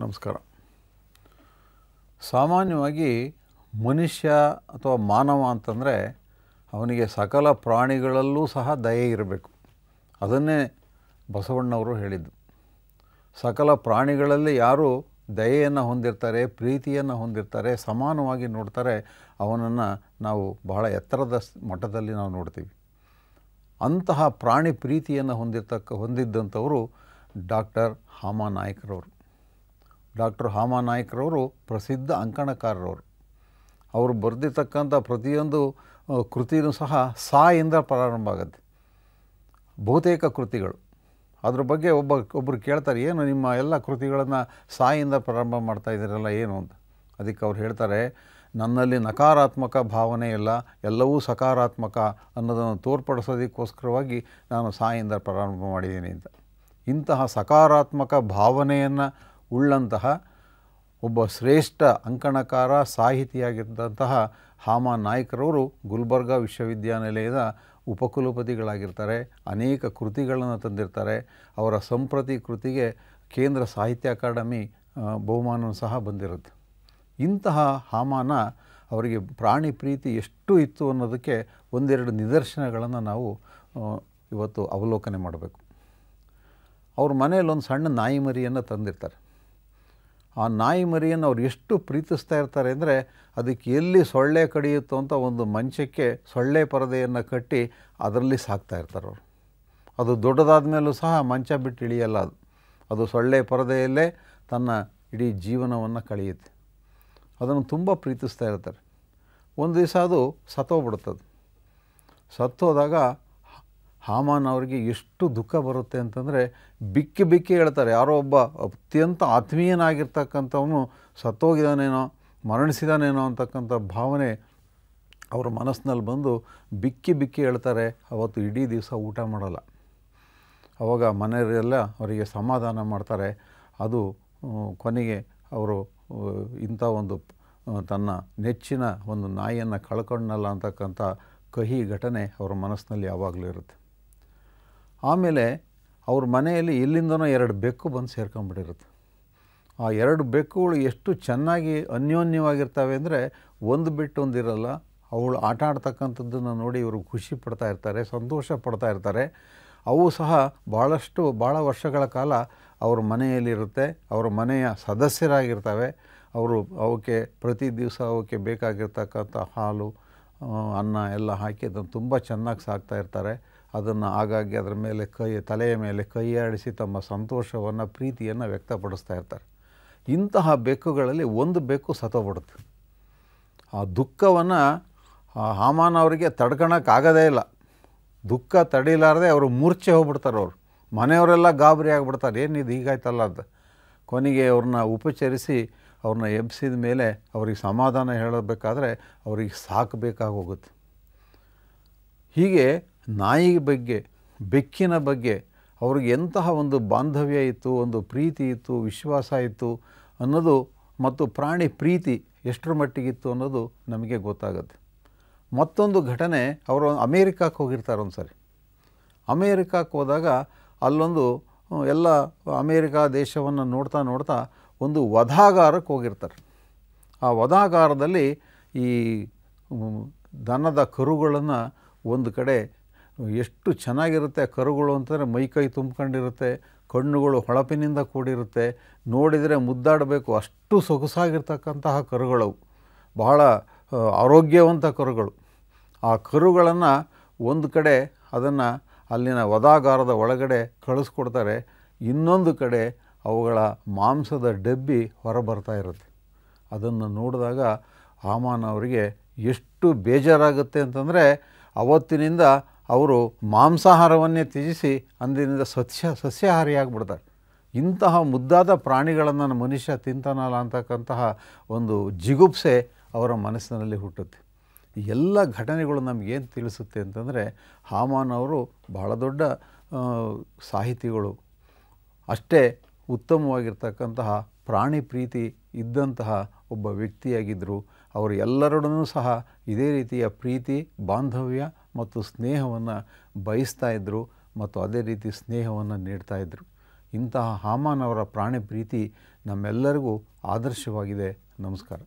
ನಮಸ್ಕಾರ ಸಾಮಾನ್ಯವಾಗಿ ಮನುಷ್ಯ ಅಥವಾ ಮಾನವ ಅಂತಂದರೆ ಅವನಿಗೆ ಸಕಲ ಪ್ರಾಣಿಗಳಲ್ಲೂ ಸಹ ದಯೆ ಇರಬೇಕು ಅದನ್ನೇ ಬಸವಣ್ಣವರು ಹೇಳಿದ್ದು ಸಕಲ ಪ್ರಾಣಿಗಳಲ್ಲಿ ಯಾರು ದಯೆಯನ್ನು ಹೊಂದಿರ್ತಾರೆ ಪ್ರೀತಿಯನ್ನು ಹೊಂದಿರ್ತಾರೆ ಸಮಾನವಾಗಿ ನೋಡ್ತಾರೆ ಅವನನ್ನು ನಾವು ಬಹಳ ಎತ್ತರದ ಮಟ್ಟದಲ್ಲಿ ನಾವು ನೋಡ್ತೀವಿ ಅಂತಹ ಪ್ರಾಣಿ ಪ್ರೀತಿಯನ್ನು ಹೊಂದಿರ್ತಕ್ಕ ಹೊಂದಿದ್ದಂಥವರು ಡಾಕ್ಟರ್ ಹಾಮ ನಾಯ್ಕರವರು ಡಾಕ್ಟರ್ ಹಾಮಾನಾಯ್ಕರವರು ಪ್ರಸಿದ್ಧ ಅಂಕಣಕಾರರವರು ಅವರು ಬರೆದಿರ್ತಕ್ಕಂಥ ಪ್ರತಿಯೊಂದು ಕೃತಿಯೂ ಸಹ ಸಾಯಿಂದ ಪ್ರಾರಂಭ ಆಗುತ್ತೆ ಬಹುತೇಕ ಕೃತಿಗಳು ಅದ್ರ ಬಗ್ಗೆ ಒಬ್ಬ ಒಬ್ಬರು ಕೇಳ್ತಾರೆ ಏನು ನಿಮ್ಮ ಎಲ್ಲ ಕೃತಿಗಳನ್ನು ಸಾಯಿಂದ ಪ್ರಾರಂಭ ಮಾಡ್ತಾ ಇದ್ದೀರಲ್ಲ ಏನು ಅಂತ ಅದಕ್ಕೆ ಅವ್ರು ಹೇಳ್ತಾರೆ ನನ್ನಲ್ಲಿ ನಕಾರಾತ್ಮಕ ಭಾವನೆ ಇಲ್ಲ ಎಲ್ಲವೂ ಸಕಾರಾತ್ಮಕ ಅನ್ನೋದನ್ನು ತೋರ್ಪಡಿಸೋದಕ್ಕೋಸ್ಕರವಾಗಿ ನಾನು ಸಾಯಿಂದ ಪ್ರಾರಂಭ ಮಾಡಿದ್ದೀನಿ ಅಂತ ಇಂತಹ ಸಕಾರಾತ್ಮಕ ಭಾವನೆಯನ್ನು ಉಳ್ಳಂತಹ ಒಬ್ಬ ಶ್ರೇಷ್ಠ ಅಂಕಣಕಾರ ಸಾಹಿತಿಯಾಗಿದ್ದಂತಹ ಹಾಮ ನಾಯ್ಕರವರು ಗುಲ್ಬರ್ಗ ವಿಶ್ವವಿದ್ಯಾನಿಲಯದ ಉಪಕುಲಪತಿಗಳಾಗಿರ್ತಾರೆ ಅನೇಕ ಕೃತಿಗಳನ್ನು ತಂದಿರ್ತಾರೆ ಅವರ ಸಂಪ್ರತಿ ಕೃತಿಗೆ ಕೇಂದ್ರ ಸಾಹಿತ್ಯ ಅಕಾಡೆಮಿ ಬಹುಮಾನವೂ ಸಹ ಬಂದಿರುತ್ತೆ ಇಂತಹ ಹಾಮಾನ ಅವರಿಗೆ ಪ್ರಾಣಿ ಪ್ರೀತಿ ಎಷ್ಟು ಇತ್ತು ಅನ್ನೋದಕ್ಕೆ ಒಂದೆರಡು ನಿದರ್ಶನಗಳನ್ನು ನಾವು ಇವತ್ತು ಅವಲೋಕನೆ ಮಾಡಬೇಕು ಅವ್ರ ಒಂದು ಸಣ್ಣ ನಾಯಿ ಮರಿಯನ್ನು ತಂದಿರ್ತಾರೆ ಆ ನಾಯಿ ಮರಿಯನ್ನು ಅವ್ರು ಎಷ್ಟು ಪ್ರೀತಿಸ್ತಾ ಇರ್ತಾರೆ ಅಂದರೆ ಅದಕ್ಕೆ ಎಲ್ಲಿ ಸೊಳ್ಳೆ ಕಡಿಯುತ್ತೋ ಅಂತ ಒಂದು ಮಂಚಕ್ಕೆ ಸೊಳ್ಳೆ ಪರದೆಯನ್ನು ಕಟ್ಟಿ ಅದರಲ್ಲಿ ಸಾಕ್ತಾ ಇರ್ತಾರೆ ಅವರು ಅದು ದೊಡ್ಡದಾದ ಮೇಲೂ ಸಹ ಮಂಚ ಬಿಟ್ಟು ಇಳಿಯಲ್ಲ ಅದು ಅದು ಸೊಳ್ಳೆ ಪರದೆಯಲ್ಲೇ ತನ್ನ ಇಡೀ ಜೀವನವನ್ನು ಕಳೆಯುತ್ತೆ ಅದನ್ನು ತುಂಬ ಪ್ರೀತಿಸ್ತಾ ಇರ್ತಾರೆ ಒಂದು ದಿವಸ ಅದು ಸತ್ತೋಗ್ಬಿಡ್ತದೆ ಸತ್ತೋದಾಗ ಹಾಮಾನ್ ಅವರಿಗೆ ಎಷ್ಟು ದುಃಖ ಬರುತ್ತೆ ಅಂತಂದರೆ ಬಿಕ್ಕಿ ಬಿಕ್ಕಿ ಹೇಳ್ತಾರೆ ಯಾರೋ ಒಬ್ಬ ಅತ್ಯಂತ ಆತ್ಮೀಯನಾಗಿರ್ತಕ್ಕಂಥವನು ಸತ್ತೋಗಿದ್ದಾನೇನೋ ಮರಣಿಸಿದಾನೇನೋ ಅಂತಕ್ಕಂಥ ಭಾವನೆ ಅವರ ಮನಸ್ಸಿನಲ್ಲಿ ಬಂದು ಬಿಕ್ಕಿ ಬಿಕ್ಕಿ ಹೇಳ್ತಾರೆ ಅವತ್ತು ಇಡೀ ದಿವಸ ಊಟ ಮಾಡೋಲ್ಲ ಅವಾಗ ಮನೆಯವರೆಲ್ಲ ಅವರಿಗೆ ಸಮಾಧಾನ ಮಾಡ್ತಾರೆ ಅದು ಕೊನೆಗೆ ಅವರು ಇಂಥ ಒಂದು ತನ್ನ ನೆಚ್ಚಿನ ಒಂದು ನಾಯಿಯನ್ನು ಕಳ್ಕೊಂಡಲ್ಲ ಅಂತಕ್ಕಂಥ ಕಹಿ ಘಟನೆ ಅವರ ಮನಸ್ಸಿನಲ್ಲಿ ಯಾವಾಗಲೂ ಇರುತ್ತೆ ಆಮೇಲೆ ಅವ್ರ ಮನೆಯಲ್ಲಿ ಇಲ್ಲಿಂದ ಎರಡು ಬೆಕ್ಕು ಬಂದು ಸೇರ್ಕೊಂಡ್ಬಿಟ್ಟಿರುತ್ತೆ ಆ ಎರಡು ಬೆಕ್ಕುಗಳು ಎಷ್ಟು ಚೆನ್ನಾಗಿ ಅನ್ಯೋನ್ಯವಾಗಿರ್ತವೆ ಅಂದರೆ ಒಂದು ಬಿಟ್ಟು ಒಂದಿರಲ್ಲ ಅವಳು ಆಟ ಆಡ್ತಕ್ಕಂಥದ್ದನ್ನು ನೋಡಿ ಇವರು ಖುಷಿ ಪಡ್ತಾ ಇರ್ತಾರೆ ಸಂತೋಷ ಪಡ್ತಾ ಇರ್ತಾರೆ ಅವು ಸಹ ಭಾಳಷ್ಟು ಭಾಳ ವರ್ಷಗಳ ಕಾಲ ಅವ್ರ ಮನೆಯಲ್ಲಿರುತ್ತೆ ಅವರ ಮನೆಯ ಸದಸ್ಯರಾಗಿರ್ತವೆ ಅವರು ಅವಕ್ಕೆ ಪ್ರತಿ ದಿವಸ ಅವಕ್ಕೆ ಬೇಕಾಗಿರ್ತಕ್ಕಂಥ ಹಾಲು ಅನ್ನ ಎಲ್ಲ ಹಾಕಿ ಅದನ್ನು ತುಂಬ ಚೆನ್ನಾಗಿ ಸಾಕ್ತಾಯಿರ್ತಾರೆ ಇರ್ತಾರೆ ಅದನ್ನು ಆಗಾಗ್ಗೆ ಅದರ ಮೇಲೆ ಕೈ ತಲೆಯ ಮೇಲೆ ಕೈಯಾಡಿಸಿ ತಮ್ಮ ಸಂತೋಷವನ್ನು ಪ್ರೀತಿಯನ್ನು ವ್ಯಕ್ತಪಡಿಸ್ತಾ ಇರ್ತಾರೆ ಇಂತಹ ಬೆಕ್ಕುಗಳಲ್ಲಿ ಒಂದು ಬೆಕ್ಕು ಸತ್ತೋಗ್ಬಿಡುತ್ತೆ ಆ ದುಃಖವನ್ನು ಹಾಮಾನ ಅವರಿಗೆ ತಡ್ಕೊಳಕ್ಕಾಗದೇ ಇಲ್ಲ ದುಃಖ ತಡೀಲಾರದೆ ಅವರು ಮೂರ್ಛೆ ಹೋಗ್ಬಿಡ್ತಾರೆ ಅವರು ಮನೆಯವರೆಲ್ಲ ಗಾಬರಿ ಆಗಿಬಿಡ್ತಾರೆ ಏನಿದು ಹೀಗಾಯ್ತಲ್ಲ ಅಂತ ಕೊನೆಗೆ ಅವ್ರನ್ನ ಉಪಚರಿಸಿ ಅವ್ರನ್ನ ಎಬ್ಸಿದ ಮೇಲೆ ಅವ್ರಿಗೆ ಸಮಾಧಾನ ಹೇಳಬೇಕಾದ್ರೆ ಅವ್ರಿಗೆ ಸಾಕಬೇಕಾಗೋಗುತ್ತೆ ಹೀಗೆ ನಾಯಿ ಬಗ್ಗೆ ಬೆಕ್ಕಿನ ಬಗ್ಗೆ ಅವ್ರಿಗೆ ಎಂತಹ ಒಂದು ಬಾಂಧವ್ಯ ಇತ್ತು ಒಂದು ಪ್ರೀತಿ ಇತ್ತು ವಿಶ್ವಾಸ ಇತ್ತು ಅನ್ನೋದು ಮತ್ತು ಪ್ರಾಣಿ ಪ್ರೀತಿ ಎಷ್ಟರ ಮಟ್ಟಿಗಿತ್ತು ಅನ್ನೋದು ನಮಗೆ ಗೊತ್ತಾಗುತ್ತೆ ಮತ್ತೊಂದು ಘಟನೆ ಅವರು ಅಮೇರಿಕಾಕ್ಕೆ ಹೋಗಿರ್ತಾರೆ ಒಂದು ಸಾರಿ ಅಮೇರಿಕಕ್ಕೆ ಹೋದಾಗ ಅಲ್ಲೊಂದು ಎಲ್ಲ ಅಮೇರಿಕಾ ದೇಶವನ್ನು ನೋಡ್ತಾ ನೋಡ್ತಾ ಒಂದು ವಧಾಗಾರಕ್ಕೆ ಹೋಗಿರ್ತಾರೆ ಆ ವಧಾಗಾರದಲ್ಲಿ ಈ ದನದ ಕರುಗಳನ್ನು ಒಂದು ಕಡೆ ಎಷ್ಟು ಚೆನ್ನಾಗಿರುತ್ತೆ ಕರುಗಳು ಅಂತಂದರೆ ಮೈಕೈ ತುಂಬ್ಕೊಂಡಿರುತ್ತೆ ಕಣ್ಣುಗಳು ಹೊಳಪಿನಿಂದ ಕೂಡಿರುತ್ತೆ ನೋಡಿದರೆ ಮುದ್ದಾಡಬೇಕು ಅಷ್ಟು ಸೊಗಸಾಗಿರ್ತಕ್ಕಂತಹ ಕರುಗಳವು ಬಹಳ ಆರೋಗ್ಯವಂತ ಕರುಗಳು ಆ ಕರುಗಳನ್ನು ಒಂದು ಕಡೆ ಅದನ್ನು ಅಲ್ಲಿನ ವದಾಗಾರದ ಒಳಗಡೆ ಕಳಿಸ್ಕೊಡ್ತಾರೆ ಇನ್ನೊಂದು ಕಡೆ ಅವುಗಳ ಮಾಂಸದ ಡಬ್ಬಿ ಹೊರಬರ್ತಾ ಇರುತ್ತೆ ಅದನ್ನು ನೋಡಿದಾಗ ಆಮಾನ ಅವರಿಗೆ ಎಷ್ಟು ಬೇಜಾರಾಗುತ್ತೆ ಅಂತಂದರೆ ಅವತ್ತಿನಿಂದ ಅವರು ಮಾಂಸಾಹಾರವನ್ನೇ ತ್ಯಜಿಸಿ ಅಂದಿನಿಂದ ಸಸ್ಯ ಸಸ್ಯಾಹಾರಿಯಾಗಿಬಿಡ್ತಾರೆ ಇಂತಹ ಮುದ್ದಾದ ಪ್ರಾಣಿಗಳನ್ನು ಮನುಷ್ಯ ತಿಂತಾನಲ್ಲ ಅಂತಕ್ಕಂತಹ ಒಂದು ಜಿಗುಪ್ಸೆ ಅವರ ಮನಸ್ಸಿನಲ್ಲಿ ಹುಟ್ಟುತ್ತೆ ಎಲ್ಲ ಘಟನೆಗಳು ನಮಗೇನು ತಿಳಿಸುತ್ತೆ ಅಂತಂದರೆ ಹಾಮಾನ್ ಅವರು ಬಹಳ ದೊಡ್ಡ ಸಾಹಿತಿಗಳು ಅಷ್ಟೇ ಉತ್ತಮವಾಗಿರ್ತಕ್ಕಂತಹ ಪ್ರಾಣಿ ಪ್ರೀತಿ ಇದ್ದಂತಹ ಒಬ್ಬ ವ್ಯಕ್ತಿಯಾಗಿದ್ದರು ಅವರು ಎಲ್ಲರೊಡನೂ ಸಹ ಇದೇ ರೀತಿಯ ಪ್ರೀತಿ ಬಾಂಧವ್ಯ ಮತ್ತು ಸ್ನೇಹವನ್ನು ಬಯಸ್ತಾ ಇದ್ದರು ಮತ್ತು ಅದೇ ರೀತಿ ಸ್ನೇಹವನ್ನು ನೀಡ್ತಾ ಇದ್ದರು ಇಂತಹ ಹಾಮಾನವರ ಪ್ರಾಣಿ ಪ್ರೀತಿ ನಮ್ಮೆಲ್ಲರಿಗೂ ಆದರ್ಶವಾಗಿದೆ ನಮಸ್ಕಾರ